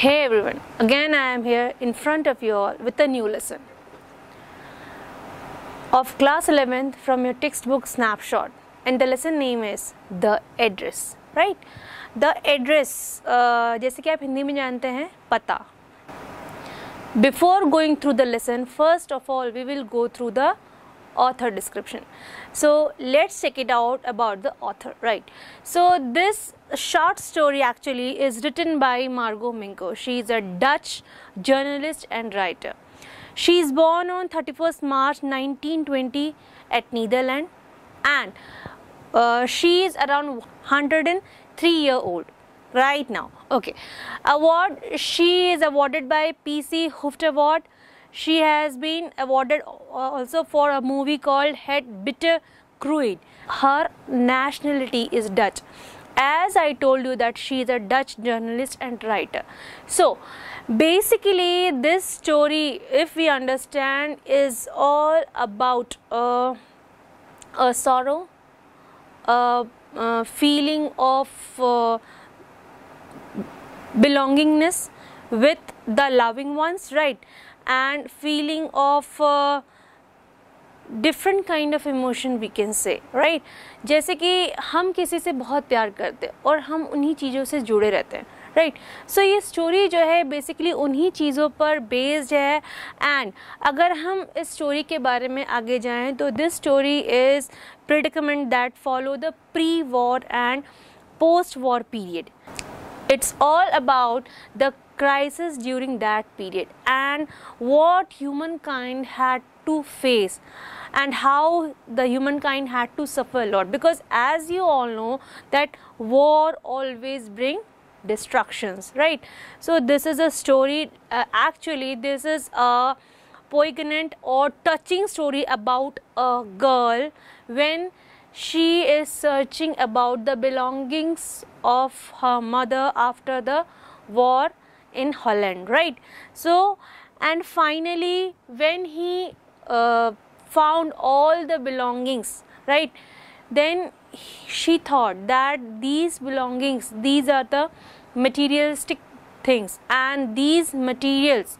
Hey everyone, again I am here in front of you all with a new lesson of class 11th from your textbook snapshot and the lesson name is The Address, right? The Address, uh, जैसे कि आप हिंदी में जानते हैं पता Before going through the lesson, first of all we will go through the author description. So let's check it out about the author, right? So this short story actually is written by Margot Minko. She is a Dutch journalist and writer. She is born on 31st March 1920 at Netherlands and uh, she is around 103 year old right now okay award she is awarded by pc hooft award she has been awarded also for a movie called Head Bitter Kruid. Her nationality is Dutch. As I told you that she is a Dutch journalist and writer. So basically this story if we understand is all about uh, a sorrow, a, a feeling of uh, belongingness with the loving ones, right? and feeling of uh, different kind of emotion we can say right जैसे कि हम किसी से बहुत प्यार करते हैं और हम उन्हीं चीज़ों से जुड़े रहते हैं राइट सो ये स्टोरी जो है बेसिकली उन्हीं चीज़ों पर बेस्ड है एंड अगर हम इस स्टोरी के बारे में आगे जाएँ तो this story is predicament that follow the pre war and post war period it's all about the crisis during that period and what humankind had to face and how the humankind had to suffer a lot because as you all know that war always bring destructions right so this is a story uh, actually this is a poignant or touching story about a girl when she is searching about the belongings of her mother after the war in Holland, right? So, and finally, when he uh, found all the belongings, right, then she thought that these belongings, these are the materialistic things, and these materials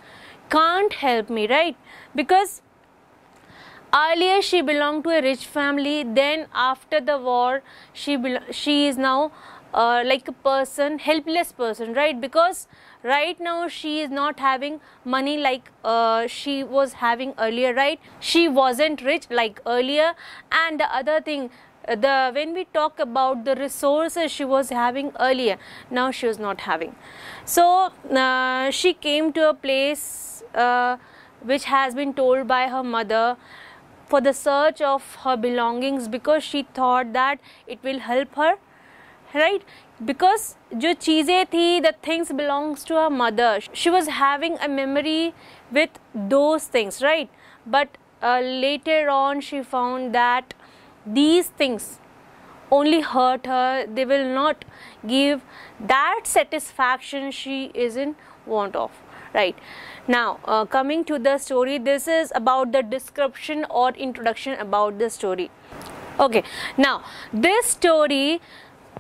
can't help me, right? Because earlier she belonged to a rich family then after the war she she is now uh, like a person helpless person right because right now she is not having money like uh, she was having earlier right she wasn't rich like earlier and the other thing the when we talk about the resources she was having earlier now she was not having so uh, she came to a place uh, which has been told by her mother for the search of her belongings because she thought that it will help her right because जो चीज़ें थी the things belongs to her mother she was having a memory with those things later on she found that these things only hurt her they will not give that satisfaction she is in want of right now uh, coming to the story this is about the description or introduction about the story okay now this story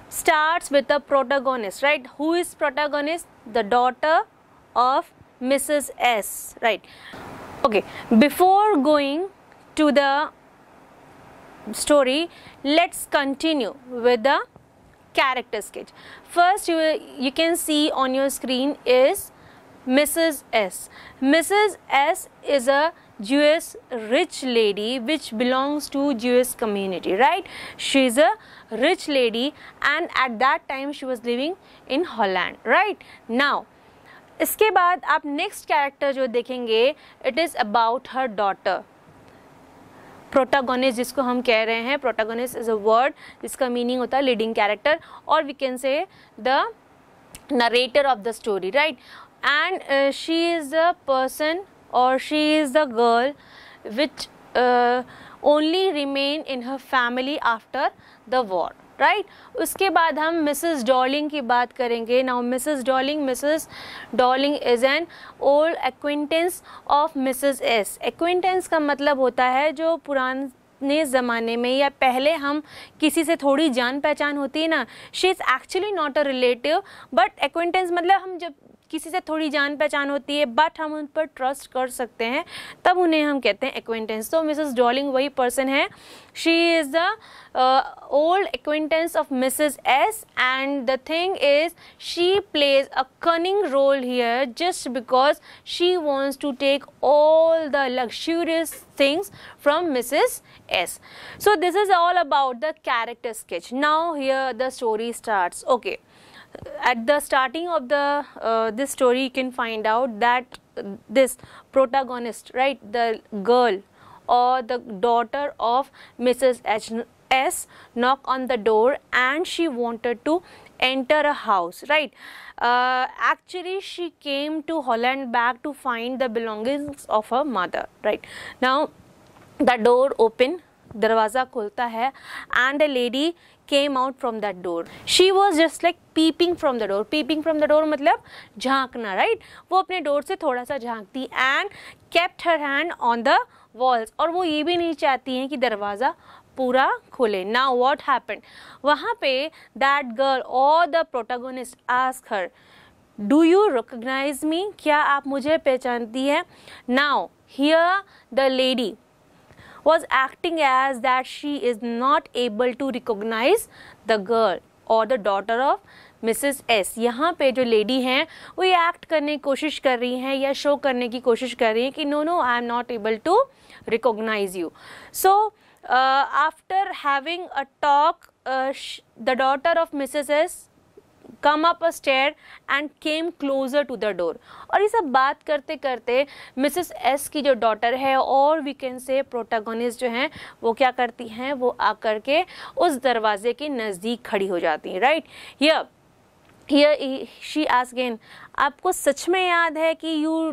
starts with the protagonist, right? Who is protagonist? The daughter of Mrs. S, right? Okay, before going to the story, let's continue with the character sketch. First, you, you can see on your screen is Mrs. S. Mrs. S is a Jewish rich lady which belongs to Jewish community, right? She's a rich lady and at that time she was living in Holland right now इसके बाद आप next character जो देखेंगे it is about her daughter protagonist जिसको हम कह रहे हैं प्रोटागोनिस्ट इज़ अ वर्ड जिसका मीनिंग होता है लीडिंग कैरेक्टर और we can say the narrator of the story right and she is the person और she is the girl which only remained in her family after the war. Right right? उसके बाद हम Mrs Dorling की बात करेंगे now Mrs Dorling Mrs Dorling is an old acquaintance of Mrs S acquaintance का मतलब होता है जो पुराने ज़माने में या पहले हम किसी से थोड़ी जान पहचान होती है ना she is actually not a relative but acquaintance मतलब हम जब किसी से थोड़ी जान पहचान होती है बट हम उन पर ट्रस्ट कर सकते हैं तब उन्हें हम कहते हैं एक्वेंटेंस तो मिसेस डॉलिंग वही पर्सन है she is the old acquaintance of Mrs S and the thing is she plays a cunning role here just because she wants to take all the luxurious things from Mrs. S so this is all about the character sketch. Now here the story start Okay. at the starting of the uh, this story you can find out that this protagonist right the girl or the daughter of mrs H s knock on the door and she wanted to enter a house right uh, actually she came to holland back to find the belongings of her mother right now the door open दरवाज़ा खुलता है and a lady came out from that door she was just like peeping from the door peeping from the door मतलब झांकना right right? वो अपने door से थोड़ा सा झांकती and kept her hand on the walls और वो ये भी नहीं चाहती हैं कि दरवाज़ा पूरा खोले ना वॉट हैपन वहाँ पे दैट गर्ल और the protagonist ask her do you recognise me क्या आप मुझे पहचानती हैं now here the lady was acting as that she is not able to recognize the girl और the daughter of Mrs S यहाँ पे जो लेडी हैं वो ये एक्ट करने की कोशिश कर रही हैं या शो करने की कोशिश कर रही हैं कि no no I am not able to recognise you so after having a talk the daughter of Mrs S come up a stair and came closer to the door और ये सब बात करते करते मिसेस एस की जो daughter है और वी कैन से प्रोटागोनिस्ट जो हैं वो क्या करती हैं वो आकर के उस दरवाजे के नज़दीक खड़ी हो जाती हैं राइट ये ये शी गेन आपको सच में याद है कि you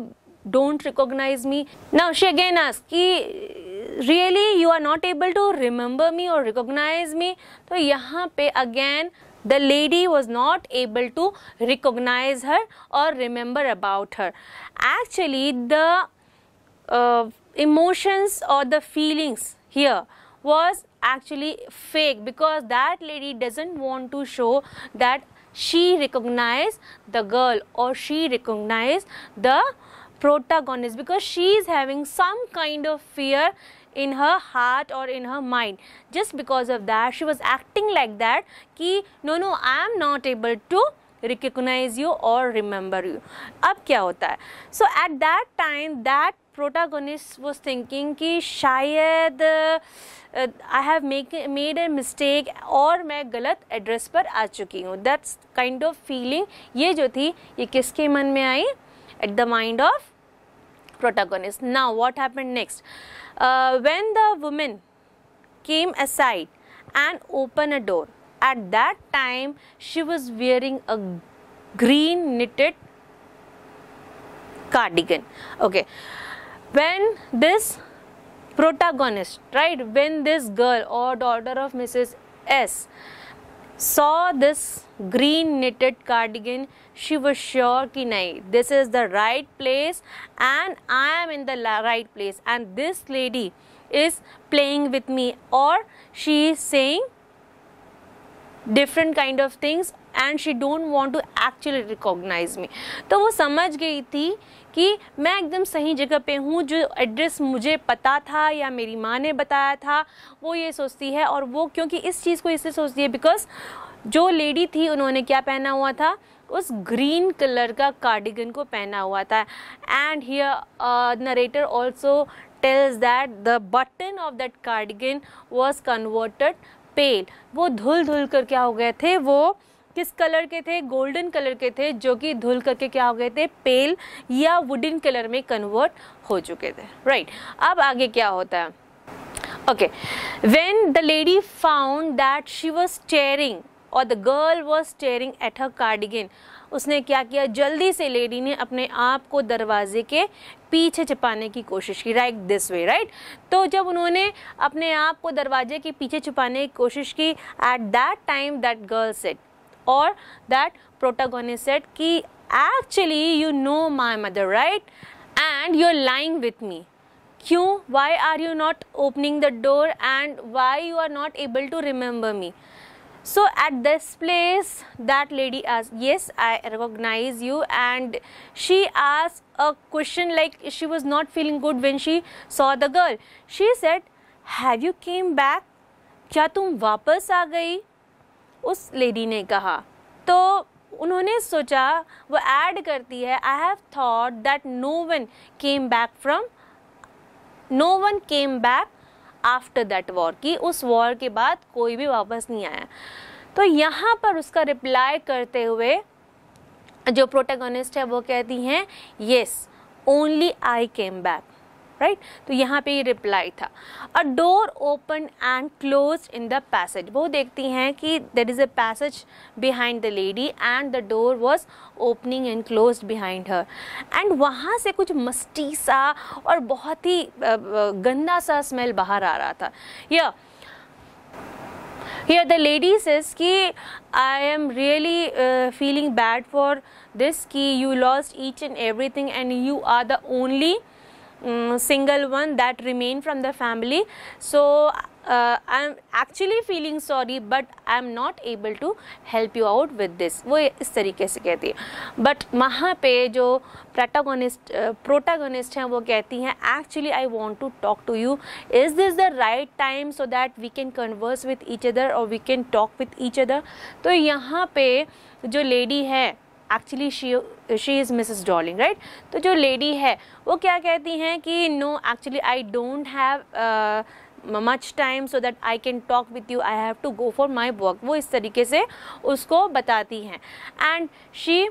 don't recognise me now she again ask कि really you are not able to remember me और रिकोगनाइज मी तो यहाँ पे again the lady was not able to recognize her or remember about her actually the uh, emotions or the feelings here was actually fake because that lady doesn't want to show that she recognized the girl or she recognized the protagonist because she is having some kind of fear in her heart or in her mind. Just because of that, she was acting like that, ki, no, no, I am not able to recognize you or remember you. Ab kya So, at that time, that protagonist was thinking ki, shayad, uh, I have made a mistake or मैं गलत address पर आ चुकी हूँ. That's kind of feeling. ये जो थी, ये किसके At the mind of protagonist. Now, what happened next? uh, when the woman came aside and opened a door, at that time she was wearing a green knitted cardigan. Okay, when this protagonist, right, when this girl or daughter of Mrs. S saw this green knitted cardigan, she was sure ki nahi, this is the right place and I am in the right place and this lady is playing with me or she is saying different kind of things and she don't want to actually recognize me to wo samajh gayi thi कि मैं एकदम सही जगह पे हूँ जो address मुझे पता था या मेरी माँ ने बताया था वो ये सोचती है और वो क्योंकि इस चीज़ को इसलिए सोचती है बिकॉज जो लेडी थी उन्होंने क्या पहना हुआ था उस ग्रीन कलर का कार्डिगन को पहना हुआ था and here narrator also tells that the button of that cardigan was converted pale वो धुल धुल कर क्या हो गए थे वो किस कलर के थे गोल्डन कलर के थे जो कि धुल करके क्या हो गए थे पेल या वुडन कलर में कन्वर्ट हो चुके थे राइट right. अब आगे क्या होता है okay when the lady found that she was chairing और the girl was staring at a cardigan उसने क्या किया जल्दी से लेडी ने अपने आप को दरवाजे के पीछे छिपाने की कोशिश की राइट दिस वे राइट तो जब उन्होंने अपने आप को दरवाजे के पीछे छिपाने की कोशिश की at that time that girl said और दैट प्रोटागोनिस्ट सेट कि actually you know my mother right and you are lying with me क्यों why are you not opening the door and why you are not able to remember me so at this place that lady asked yes i recognize you and she asked a question like she was not feeling good when she saw the girl she said have you came back kya tum wapas aa gayi us lady ne kaha to उन्होंने सोचा वो add करती है I have thought that no one came back from no one came back after that war की उस war के बाद कोई भी वापस नहीं आया तो यहाँ पर उसका रिप्लाई करते हुए जो प्रोटेगोनिस्ट है वो कहती हैं yes only I came back right right? तो यहाँ पे ये रिप्लाई था a door open and close in the passage वो देखती हैं कि there is a passage behind the lady and the door was opening and close behind her and वहाँ से कुछ मस्टी सा और बहुत ही गंदा सा स्मेल बाहर आ रहा था या here द लेडी सेज कि I am really feeling bad for this this you lost each and every thing and you are the only single mm, single one that remain from the family so uh, I'm actually feeling sorry but I'm not able to help you out with this वो इस तरीके से कहती है but वहाँ पे जो protagonist protagonist uh, हैं वो कहती हैं actually I want to talk to you is this the right time so that we can converse with each other और we can talk with each other तो यहाँ पे जो लेडी है actually she she is Mrs Dorling right तो जो lady है वो क्या कहती हैं कि no actually I don't have much time so that I can talk with you I have to go for my work वो इस तरीके से उसको बताती हैं and she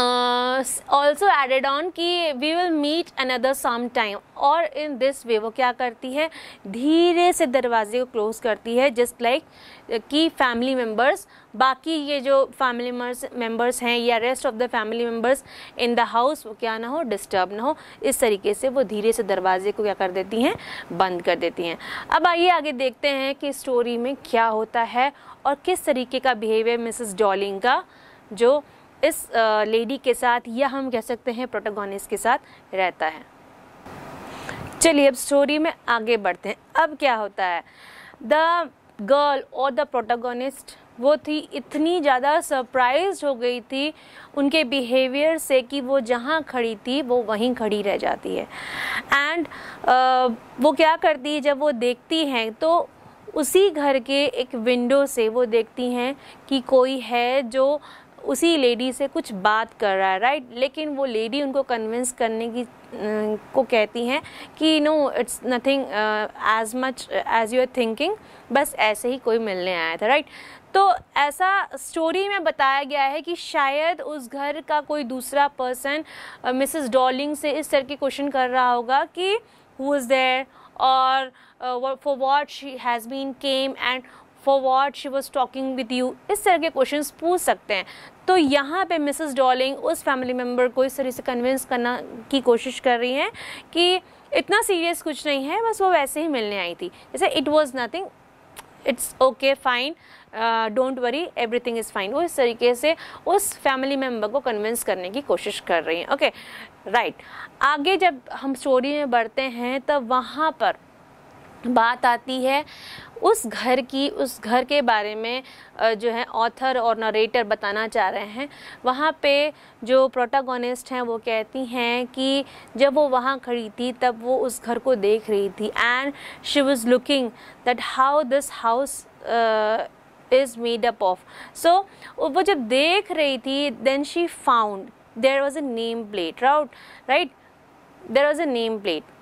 also added on कि we will meet another some time और in this way वो क्या करती है धीरे से दरवाजे को क्लोज करती है जस्ट लाइक की फैमिली मेम्बर्स बाकी ये जो फैमिली मेम्बर्स हैं या rest of the family members in the house वो क्या ना हो डिस्टर्ब ना हो इस तरीके से वो धीरे से दरवाजे को क्या कर देती हैं बंद कर देती हैं अब आइए आगे देखते हैं कि स्टोरी में क्या होता है और किस तरीके का बिहेवियर मिसेस डॉलिंग का जो इस लेडी के साथ या हम कह सकते हैं प्रोटोगोनिस्ट के साथ रहता है चलिए अब स्टोरी में आगे बढ़ते हैं अब क्या होता है द गर्ल और द प्रोटागोनिस्ट वो थी इतनी ज़्यादा सरप्राइज हो गई थी उनके बिहेवियर से कि वो जहाँ खड़ी थी वो वहीं खड़ी रह जाती है एंड uh, वो क्या करती है जब वो देखती हैं तो उसी घर के एक विंडो से वो देखती हैं कि कोई है जो उसी लेडी से कुछ बात कर रहा है राइट लेकिन वो लेडी उनको कन्विंस करने की को कहती हैं कि no it's nothing as much as you are thinking बस ऐसे ही कोई मिलने आया था राइट तो ऐसा स्टोरी में बताया गया है कि शायद उस घर का कोई दूसरा पर्सन मिसेस डॉलिंग से इस तरह के क्वेश्चन कर रहा होगा कि हु इज़ देयर और for what she has been came and for what she was talking with you इस तरह के क्वेश्चन पूछ सकते हैं तो यहाँ पे मिसेस डॉलिंग उस फैमिली मेम्बर को इस तरह से कन्विंस करना की कोशिश कर रही हैं कि इतना सीरियस कुछ नहीं है बस वो वैसे ही मिलने आई थी जैसे it was nothing it's okay fine don't worry every thing is fine वो इस तरीके से उस फैमिली मेम्बर को कन्विंस करने की कोशिश कर रही हैं ओके okay, राइट right. आगे जब हम स्टोरी में बढ़ते हैं तब वहाँ पर बात आती है उस घर की उस घर के बारे में जो है ऑथर और नरेटर बताना चाह रहे हैं वहाँ पे जो प्रोटागोनिस्ट हैं वो कहती हैं कि जब वो वहाँ खड़ी थी तब वो उस घर को देख रही थी and she was looking that how this house is made up of so वो जब देख रही थी then she found there was a name plate rout right there was a name plate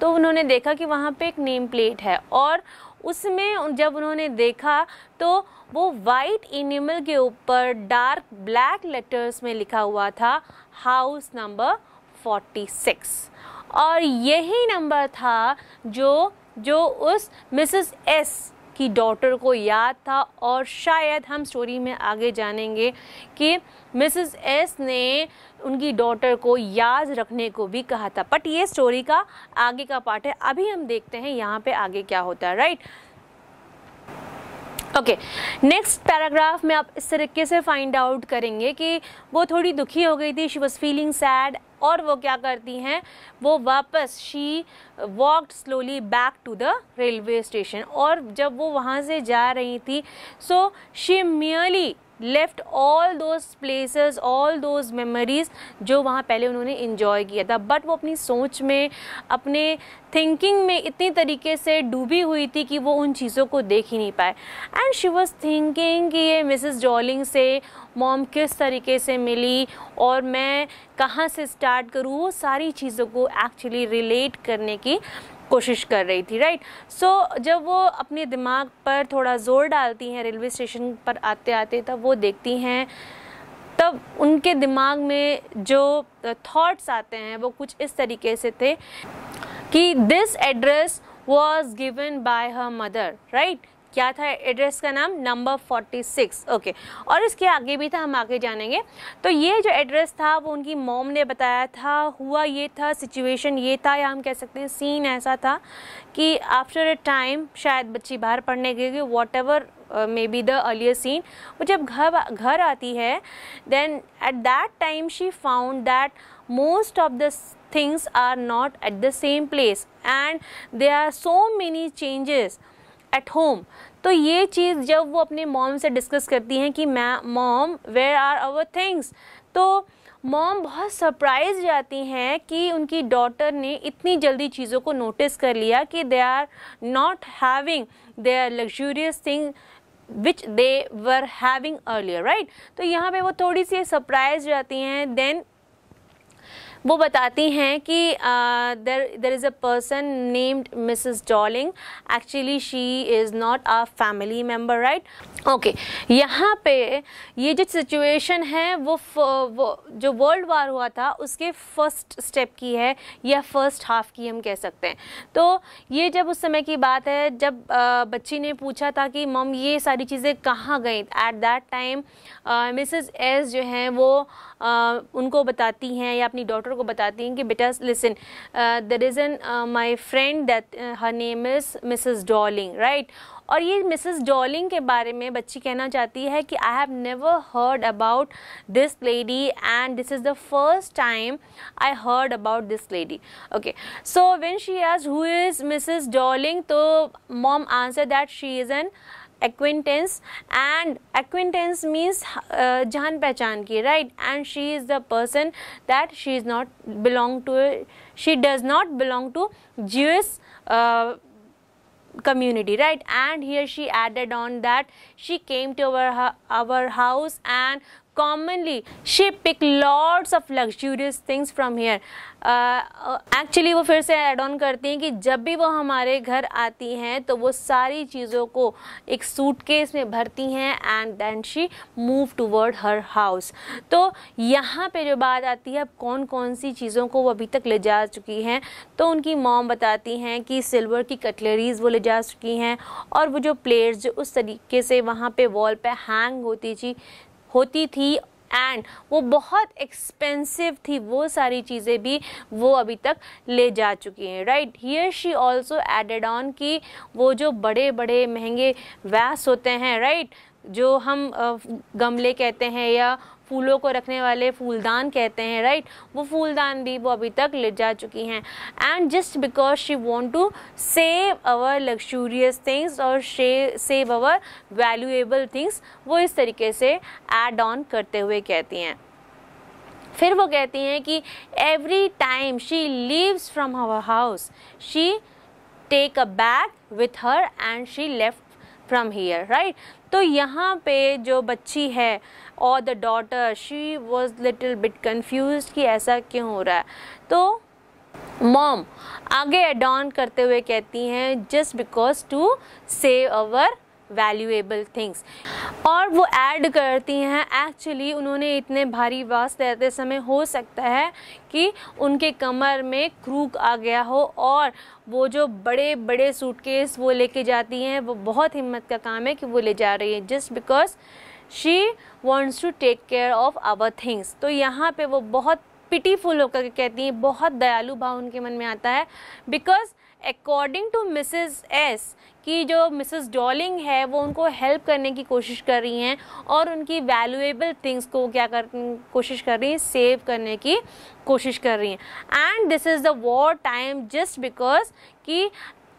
तो उन्होंने देखा कि वहाँ पे एक नेम प्लेट है और उसमें जब उन्होंने देखा तो वो वाइट एनिमल के ऊपर डार्क ब्लैक लेटर्स में लिखा हुआ था हाउस नंबर 46 और यही नंबर था जो जो उस मिसेस एस की डॉटर को याद था और शायद हम स्टोरी में आगे जानेंगे कि मिसेस एस ने उनकी डॉटर को याद रखने को भी कहा था बट ये स्टोरी का आगे का पार्ट है अभी हम देखते हैं यहाँ पे आगे क्या होता है राइट ओके नेक्स्ट पैराग्राफ में आप इस तरीके से फाइंड आउट करेंगे कि वो थोड़ी दुखी हो गई थी शी वॉज फीलिंग सैड और वो क्या करती हैं वो वापस she walked slowly back to the railway station और जब वो वहाँ से जा रही थी so she merely left all those places all those memories जो वहाँ पहले उन्होंने इन्जॉय किया था बट वो अपनी सोच में अपने थिंकिंग में इतनी तरीके से डूबी हुई थी कि वो उन चीज़ों को देख ही नहीं पाए एंड शी वॉज थिंकिंग कि ये मिसिज जॉलिंग से मॉम किस तरीके से मिली और मैं कहाँ से स्टार्ट करूँ वो सारी चीज़ों को एक्चुअली रिलेट करने की कोशिश कर रही थी राइट सो so, जब वो अपने दिमाग पर थोड़ा ज़ोर डालती हैं रेलवे स्टेशन पर आते आते तब वो देखती हैं तब उनके दिमाग में जो थॉट्स आते हैं वो कुछ इस तरीके से थे कि this address was given by her mother right क्या था एड्रेस का नाम नंबर फोर्टी सिक्स ओके और इसके आगे भी था हम आगे जानेंगे तो ये जो एड्रेस था वो उनकी मोम ने बताया था हुआ ये था सिचुएशन ये था या हम कह सकते हैं सीन ऐसा था कि आफ्टर अ टाइम शायद बच्ची बाहर पढ़ने गई what ever may be the earlier scene वो जब घर घर आती है then at that time she found that most of the things are not at the same place and they are so many changes at home तो ये चीज़ जब वो अपने मॉम से डिस्कस करती हैं कि मैं mom where are our things तो मॉम बहुत सरप्राइज जाती हैं कि उनकी डॉटर ने इतनी जल्दी चीज़ों को नोटिस कर लिया कि they are not having they are luxurious thing which they were having earlier right तो यहाँ पे वो थोड़ी सी सरप्राइज जाती हैं देन वो बताती हैं कि there there is a person named Mrs Dorling actually she is not a family member right okay यहाँ पे ये जो सिचुएशन है वो, वो जो वर्ल्ड वार हुआ था उसके फर्स्ट स्टेप की है या फर्स्ट हाफ की हम कह सकते हैं तो ये जब उस समय की बात है जब आ, uh, बच्ची ने पूछा था कि मम ये सारी चीज़ें कहाँ गई at that time Mrs S जो हैं वो आ, uh, उनको बताती हैं या अपनी डॉटर को बताती हैं कि बेटा listen there is an my friend that her name is Mrs Dorling right और ये मिसेस डॉलिंग के बारे में बच्ची कहना चाहती है कि I have never heard about this lady and this is the first time I heard about this lady okay so when she आज हु इज़ मिसेस डॉलिंग तो mom answer that she is an acquaintance and acquaintance means uh, jahan pehchan ki right and she is the person that she is not belong to she does not belong to jewish uh, community right and here she added on that she came to our our house and commonly she pick lots of luxurious things from here actually वो फिर से add on करती हैं कि जब भी वो हमारे घर आती हैं तो वो सारी चीज़ों को एक सूटकेस में भरती हैं and then she move toward her house तो यहाँ पे जो बात आती है अब कौन कौन सी चीज़ों को वो अभी तक ले जा चुकी हैं तो उनकी मॉम बताती हैं कि सिल्वर की कटलरीज वो ले जा चुकी हैं और वो जो प्लेट्स जो उस तरीके से वहाँ पे वॉल पे हैंग होती थी होती थी एंड वो बहुत एक्सपेंसिव थी वो सारी चीज़ें भी वो अभी तक ले जा चुकी हैं right here she also added on कि वो जो बड़े बड़े महंगे वैस होते हैं राइट right? जो हम गमले कहते हैं या फूलों को रखने वाले फूलदान कहते हैं राइट वो फूलदान भी वो अभी तक ले जा चुकी हैं and just because she want to save our luxurious things और सेव अवर वैल्यूएबल थिंग्स वो इस तरीके से एड ऑन करते हुए कहती हैं फिर वो कहती हैं कि every time she leaves from her house she take a bag with her and she left from here right तो यहाँ पे जो बच्ची है और the daughter she was little bit confuse कि ऐसा क्यों हो रहा है तो मॉम आगे एड ऑन करते हुए कहती हैं just because to save our valuable things और वो ऐड करती हैं एक्चुअली उन्होंने इतने भारी वास रहते समय हो सकता है कि उनके कमर में क्रूक आ गया हो और वो जो बड़े बड़े सूटकेस वो लेके जाती हैं वो बहुत हिम्मत का काम है कि वो ले जा रही है just because she wants to take care of our things तो यहाँ पे वो बहुत पिटीफुल होकर के कहती हैं बहुत दयालु भाव उनके मन में आता है because according to Mrs S कि जो मिसेस डॉलिंग है वो उनको हेल्प करने की कोशिश कर रही हैं और उनकी वैल्यूएबल थिंग्स को क्या कर कोशिश कर रही हैं सेव करने की कोशिश कर रही हैं and this is the war time just because कि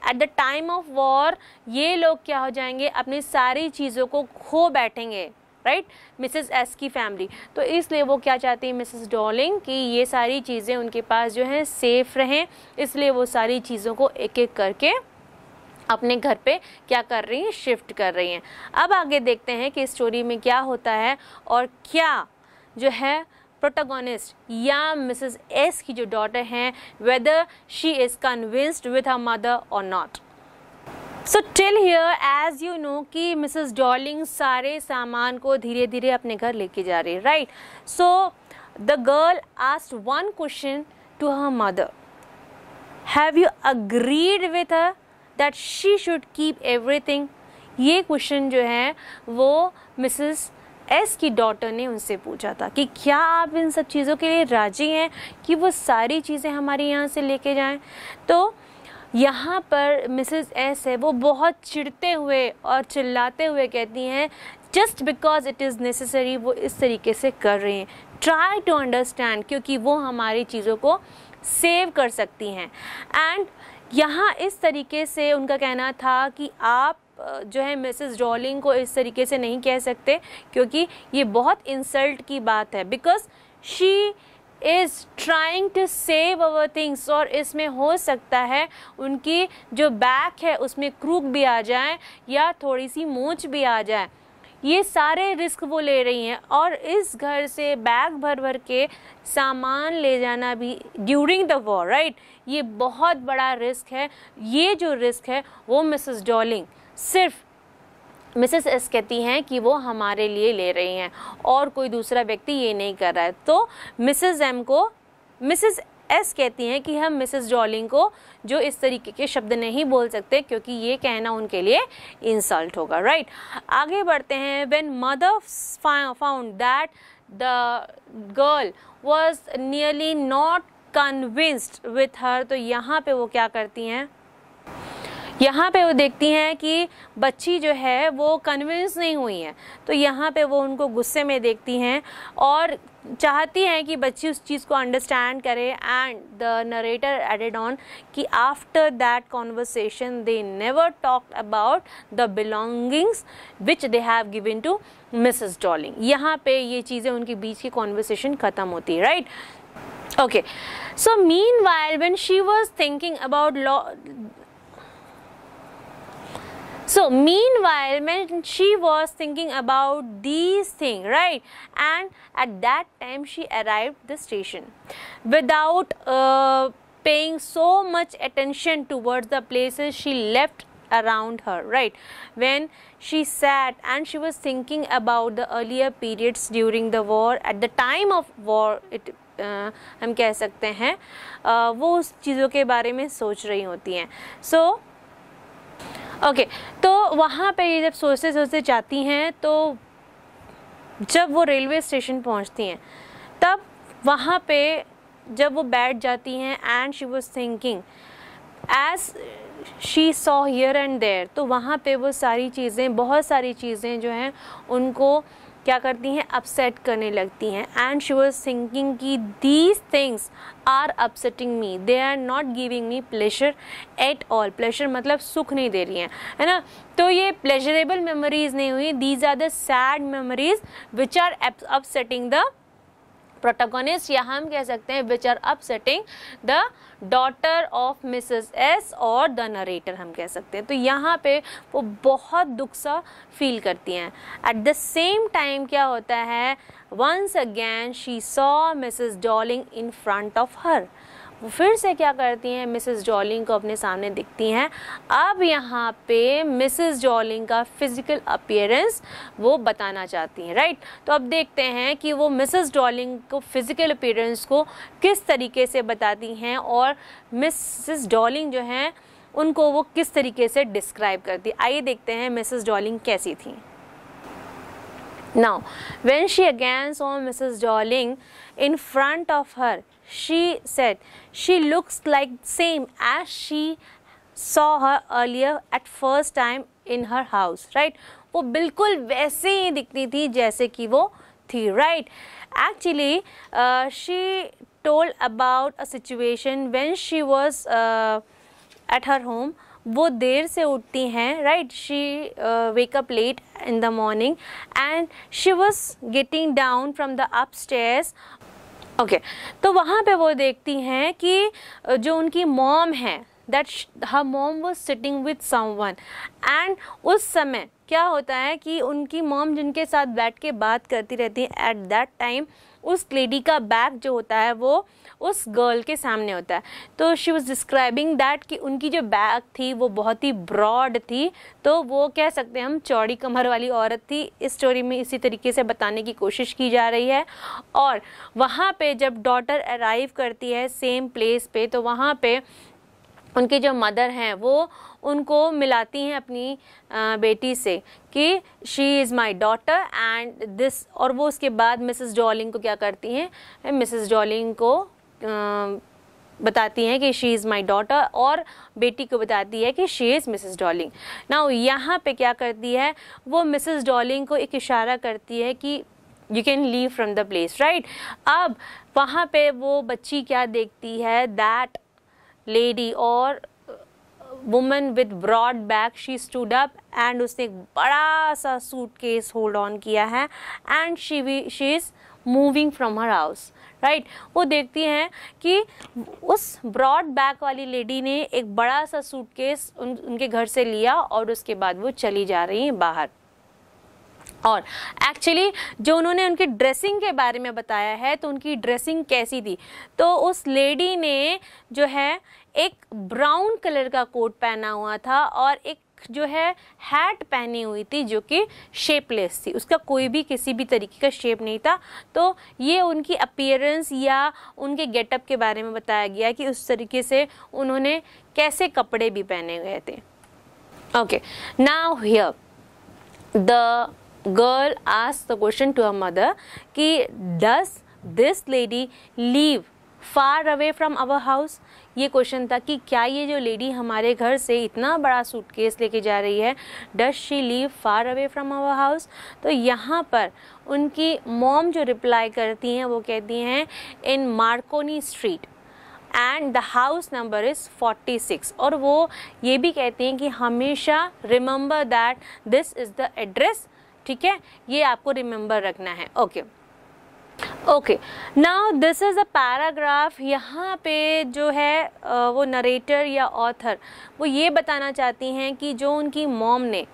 at the time of war ये लोग क्या हो जाएंगे अपनी सारी चीज़ों को खो बैठेंगे राइट मिसेस एस की फैमिली तो इसलिए वो क्या चाहती है मिसेस डॉलिंग कि ये सारी चीज़ें उनके पास जो है सेफ रहें इसलिए वो सारी चीज़ों को एक एक करके अपने घर पे क्या कर रही हैं शिफ्ट कर रही हैं अब आगे देखते हैं कि स्टोरी में क्या होता है और क्या जो है प्रोटागोनिस्ट या मिसेस एस की जो डॉटर हैं whether she is convinced with her mother और not so till here as you know कि मिसेस डॉलिंग सारे सामान को धीरे धीरे अपने घर लेके जा रही है right so the girl asked one question to her mother have you agreed with her that she should keep everything ये क्वेश्चन जो है वो मिसेस एस की डॉटर ने उनसे पूछा था कि क्या आप इन सब चीज़ों के लिए राजी हैं कि वो सारी चीज़ें हमारे यहाँ से लेके जाएं तो यहाँ पर मिसेस एस है वो बहुत चिढ़ते हुए और चिल्लाते हुए कहती हैं just because it is necessary वो इस तरीके से कर रही हैं ट्राई टू अंडरस्टैंड क्योंकि वो हमारी चीज़ों को सेव कर सकती हैं एंड यहाँ इस तरीके से उनका कहना था कि आप जो है मिसेस रॉलिंग को इस तरीके से नहीं कह सकते क्योंकि ये बहुत इंसल्ट की बात है because she is trying to save our things और इसमें हो सकता है उनकी जो बैक है उसमें क्रूक भी आ जाए या थोड़ी सी मूछ भी आ जाए ये सारे रिस्क वो ले रही हैं और इस घर से बैग भर भर के सामान ले जाना भी ड्यूरिंग द वॉर राइट ये बहुत बड़ा रिस्क है ये जो रिस्क है वो मिसेस डॉलिंग सिर्फ मिसेस एस कहती हैं कि वो हमारे लिए ले रही हैं और कोई दूसरा व्यक्ति ये नहीं कर रहा है तो मिसेस एम को मिसेस एस कहती हैं कि हम मिसेस जॉलिंग को जो इस तरीके के शब्द नहीं बोल सकते क्योंकि ये कहना उनके लिए इंसल्ट होगा राइट आगे बढ़ते हैं when mother found that the girl was nearly not convinced with her तो यहाँ पे वो क्या करती हैं यहाँ पे वो देखती हैं कि बच्ची जो है वो कन्विंस नहीं हुई है तो यहाँ पे वो उनको गुस्से में देखती हैं और चाहती हैं कि बच्ची उस चीज़ को अंडरस्टैंड करे and the narrator added on कि after that conversation they never talk about the belongings which they have given to Mrs Dorling यहाँ पे ये चीज़ें उनके बीच की कॉन्वर्सेशन ख़त्म होती है right okay so meanwhile when she was thinking about law So meanwhile, when she was thinking about these things, right? And at that time, she arrived the station without uh, paying so much attention towards the places she left around her right when she sat and she was thinking about the earlier periods during the war at the time of war it uh, हम कह सकते हैं uh, वो उस चीज़ों के बारे में सोच रही होती हैं सो so, ओके तो वहाँ पे ये जब सोचते सोचते जाती हैं तो जब वो रेलवे स्टेशन पहुँचती हैं तब वहाँ पे जब वो बैठ जाती हैं and she was thinking as she saw here and there तो वहाँ पे वो सारी चीज़ें बहुत सारी चीज़ें जो हैं उनको क्या करती हैं अपसेट करने लगती हैं एंड शी वॉज थिंकिंग कि these things are upsetting me they are not giving me pleasure at all pleasure मतलब सुख नहीं दे रही हैं है ना तो ये प्लेजरेबल मेमोरीज नहीं हुई these are the sad memories which are upsetting the protagonist या हम कह सकते हैं which are upsetting the daughter of Mrs S और द नरेटर हम कह सकते हैं तो यहाँ पे वो बहुत दुख सा फील करती हैं एट द सेम टाइम क्या होता है once again she saw Mrs Dorling in front of her वो फिर से क्या करती हैं मिसेस जॉलिंग को अपने सामने दिखती हैं अब यहाँ पे मिसेस जॉलिंग का फिजिकल अपियरेंस वो बताना चाहती हैं राइट तो अब देखते हैं कि वो मिसेस जॉलिंग को फिजिकल अपियरेंस को किस तरीके से बताती हैं और मिसेस जॉलिंग जो हैं उनको वो किस तरीके से डिस्क्राइब करती आइए देखते हैं मिसेस डॉलिंग कैसी थी Now, when she again saw Mrs. Darling in front of her, she said, She looks like same as she saw her earlier at first time in her house, right? वो बिल्कुल वैसे ही दिखती थी जैसे कि वो थी right? Actually, uh, she told about a situation when she was uh, at her home वो देर से उठती हैं right she up late in the morning and she was getting down from the upstairs okay तो वहाँ पे वो देखती हैं कि uh, जो उनकी मॉम है that her mom was sitting with someone and उस समय क्या होता है कि उनकी मॉम जिनके साथ बैठ के बात करती रहती है एट दैट टाइम उस लेडी का बैग जो होता है वो उस गर्ल के सामने होता है तो शी वॉज डिस्क्राइबिंग दैट कि उनकी जो बैग थी वो बहुत ही ब्रॉड थी तो वो कह सकते हैं हम चौड़ी कमर वाली औरत थी इस स्टोरी में इसी तरीके से बताने की कोशिश की जा रही है और वहाँ पे जब डॉटर अराइव करती है सेम प्लेस पे तो वहाँ पे उनकी जो मदर हैं वो उनको मिलाती हैं अपनी बेटी से कि she is my daughter and this और वो उसके बाद मिसेस जॉलिंग को क्या करती हैं मिसेस जॉलिंग को बताती हैं कि शी इज़ माई डॉटर और बेटी को बताती है कि शी इज़ मिसेस डॉलिंग ना यहाँ पे क्या करती है वो मिसेस डॉलिंग को एक इशारा करती है कि you can leave from the place right अब वहाँ पे वो बच्ची क्या देखती है दैट लेडी और women with broad back she stood up and उसने एक बड़ा सा सूट केस होल्ड ऑन किया है and she we she is moving from her house right वो देखती हैं कि उस ब्रॉड बैक वाली लेडी ने एक बड़ा सा केस उन उनके घर से लिया और उसके बाद वो चली जा रही हैं बाहर और एक्चुअली जो उन्होंने उनकी ड्रेसिंग के बारे में बताया है तो उनकी ड्रेसिंग कैसी थी तो उस लेडी ने जो है एक ब्राउन कलर का कोट पहना हुआ था और एक जो है हैट पहनी हुई थी जो कि शेपलेस थी उसका कोई भी किसी भी तरीके का शेप नहीं था तो ये उनकी अपियरेंस या उनके गेटअप के बारे में बताया गया कि उस तरीके से उन्होंने कैसे कपड़े भी पहने गए थे okay now here the girl ask the question to her mother कि does this lady leave far away from our house ये क्वेश्चन था कि क्या ये जो लेडी हमारे घर से इतना बड़ा सूटकेस लेके जा रही है does she leave far away from our house तो यहाँ पर उनकी मॉम जो रिप्लाई करती हैं वो कहती हैं in Marconi Street and the house number is 46 और वो ये भी कहती हैं कि हमेशा remember that this is the address ठीक है ये आपको रिमेंबर रखना है okay okay now this is a paragraph यहाँ पे जो है वो नरेटर या ऑथर वो ये बताना चाहती हैं कि जो उनकी मॉम ने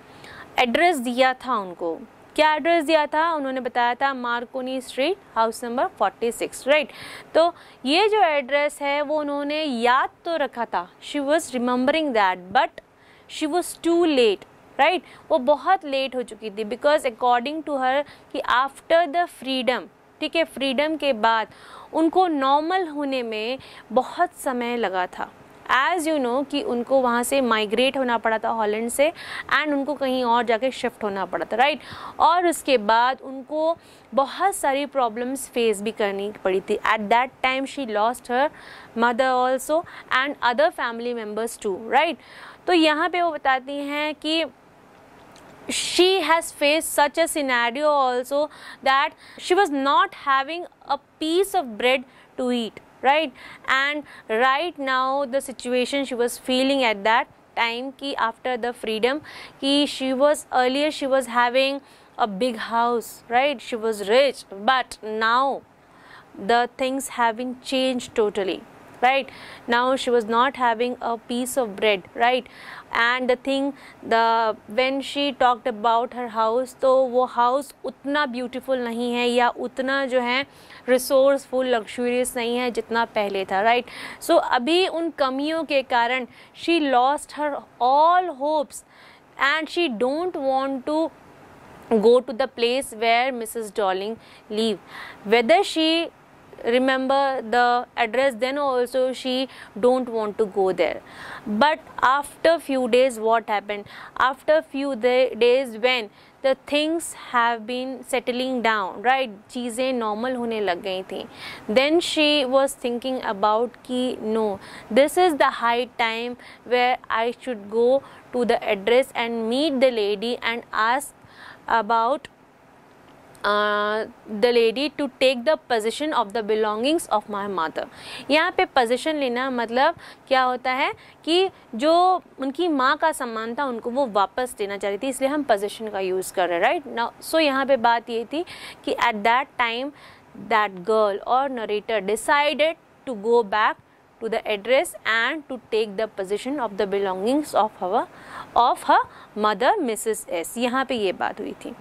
एड्रेस दिया था उनको क्या एड्रेस दिया था उन्होंने बताया था Marconi Street house number 46 right तो ये जो एड्रेस है वो उन्होंने याद तो रखा था she was remembering that but she was too late right right? वो बहुत लेट हो चुकी थी बिकॉज अकॉर्डिंग टू हर कि आफ्टर द फ्रीडम ठीक है फ्रीडम के बाद उनको नॉर्मल होने में बहुत समय लगा था एज़ यू नो कि उनको वहाँ से माइग्रेट होना पड़ा था हॉलैंड से एंड उनको कहीं और जाके शिफ्ट होना पड़ा था राइट और उसके बाद उनको बहुत सारी प्रॉब्लम्स फेस भी करनी पड़ी थी at that time she lost her mother also and other family members too right तो यहाँ पे वो बताती हैं कि she has faced such a scenario also that she was not having a piece of bread to eat right and right now the situation she was feeling at that time ki after the freedom ki she was earlier she was having a big house right she was rich but now the things have been changed totally right now she was not having a piece of bread right and the thing the when she talked about her house so वो house उतना beautiful नहीं है या उतना जो है resourceful luxurious नहीं है जितना पहले था right so अभी उन कमियों के कारण she lost her all hopes and she don't want to go to the place where Mrs. Dolling live whether she remember the address then also she don't want to go there but after few days what happened after few day, days when the things have been settling down right चीज़ें normal होने लग गई थी then she was thinking about कि no this is the high time where I should go to the address and meet the lady and ask about the lady to take the possession of the belongings of my mother यहाँ पे position लेना मतलब क्या होता है कि जो उनकी माँ का सम्मान था उनको वो वापस देना चाह रही थी इसलिए हम पोजिशन का यूज़ कर रहे हैं राइट ना सो यहाँ पे बात ये थी कि at that time that girl और narrator decided to go back to the address and to take the possession of the belongings of her of her mother Mrs S यहाँ पे ये बात हुई थी